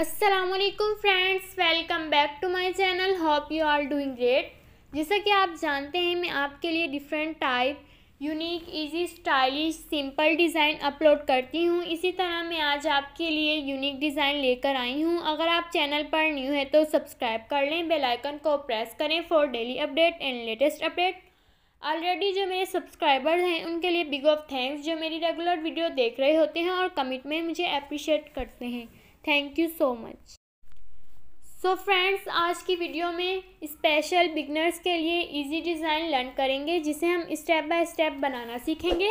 Aslam friends welcome back to my channel hope you are doing great जैसा कि आप जानते हैं मैं आपके लिए different type unique easy stylish simple design upload करती हूँ इसी तरह मैं आज आपके लिए यूनिक डिज़ाइन लेकर आई हूँ अगर आप चैनल पर न्यू है तो सब्सक्राइब कर लें बेल आइकन को प्रेस करें for daily update and latest update already जो मेरे सब्सक्राइबर्स हैं उनके लिए बिग ऑफ थैंक्स जो मेरी रेगुलर वीडियो देख रहे होते हैं और कमेंट में मुझे अप्रिशिएट करते हैं thank you so much so friends आज की वीडियो में स्पेशल बिगनर्स के लिए इजी डिज़ाइन लर्न करेंगे जिसे हम स्टेप बाय स्टेप बनाना सीखेंगे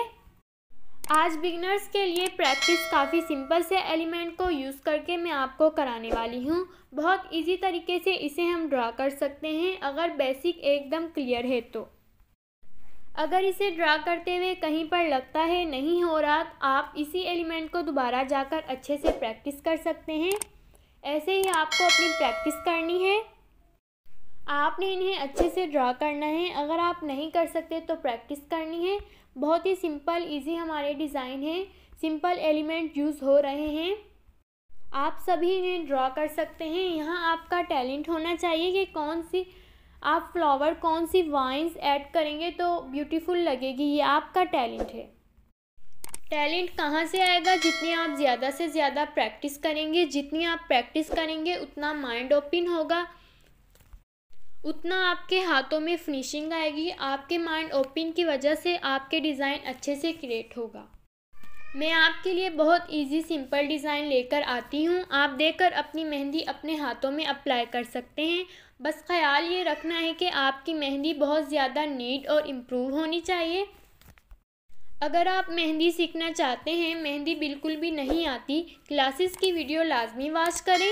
आज बिगनर्स के लिए प्रैक्टिस काफ़ी सिंपल से एलिमेंट को यूज़ करके मैं आपको कराने वाली हूँ बहुत इजी तरीके से इसे हम ड्रा कर सकते हैं अगर बेसिक एकदम क्लियर है तो अगर इसे ड्रा करते हुए कहीं पर लगता है नहीं हो रहा आप इसी एलिमेंट को दोबारा जाकर अच्छे से प्रैक्टिस कर सकते हैं ऐसे ही आपको अपनी प्रैक्टिस करनी है आपने इन्हें अच्छे से ड्रा करना है अगर आप नहीं कर सकते तो प्रैक्टिस करनी है बहुत ही सिंपल इजी हमारे डिज़ाइन हैं सिंपल एलिमेंट यूज़ हो रहे हैं आप सभी इन्हें ड्रा कर सकते हैं यहाँ आपका टैलेंट होना चाहिए कि कौन सी आप फ्लावर कौन सी वाइन्स ऐड करेंगे तो ब्यूटीफुल लगेगी ये आपका टैलेंट है टैलेंट कहाँ से आएगा जितनी आप ज़्यादा से ज़्यादा प्रैक्टिस करेंगे जितनी आप प्रैक्टिस करेंगे उतना माइंड ओपन होगा उतना आपके हाथों में फिनिशिंग आएगी आपके माइंड ओपन की वजह से आपके डिज़ाइन अच्छे से क्रिएट होगा मैं आपके लिए बहुत इजी सिंपल डिज़ाइन लेकर आती हूँ आप देखकर अपनी मेहंदी अपने हाथों में अप्लाई कर सकते हैं बस ख्याल ये रखना है कि आपकी मेहंदी बहुत ज़्यादा नीट और इम्प्रूव होनी चाहिए अगर आप मेहंदी सीखना चाहते हैं मेहंदी बिल्कुल भी नहीं आती क्लासेस की वीडियो लाजमी वाच करें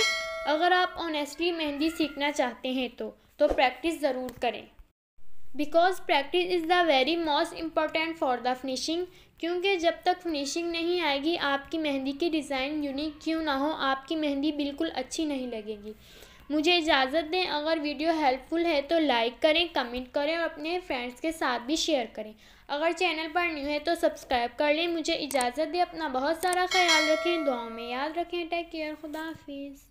अगर आप ऑनेस्टली मेहंदी सीखना चाहते हैं तो तो प्रैक्टिस ज़रूर करें because practice is the very most important for the finishing क्योंकि जब तक फिनिशिंग नहीं आएगी आपकी मेहंदी की डिज़ाइन यूनिक क्यों ना हो आपकी मेहंदी बिल्कुल अच्छी नहीं लगेगी मुझे इजाज़त दें अगर वीडियो हेल्पफुल है तो लाइक करें कमेंट करें और अपने फ्रेंड्स के साथ भी शेयर करें अगर चैनल पर न्यू है तो सब्सक्राइब कर लें मुझे इजाज़त दें अपना बहुत सारा ख्याल रखें दुआओं में याद रखें टेक केयर खुदा हाफिज़